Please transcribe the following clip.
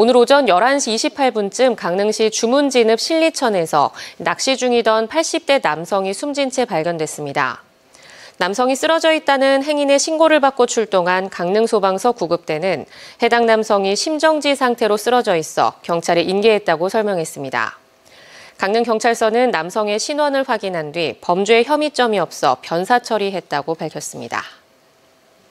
오늘 오전 11시 28분쯤 강릉시 주문진읍 신리천에서 낚시 중이던 80대 남성이 숨진 채 발견됐습니다. 남성이 쓰러져 있다는 행인의 신고를 받고 출동한 강릉소방서 구급대는 해당 남성이 심정지 상태로 쓰러져 있어 경찰에 인계했다고 설명했습니다. 강릉경찰서는 남성의 신원을 확인한 뒤 범죄 혐의점이 없어 변사 처리했다고 밝혔습니다.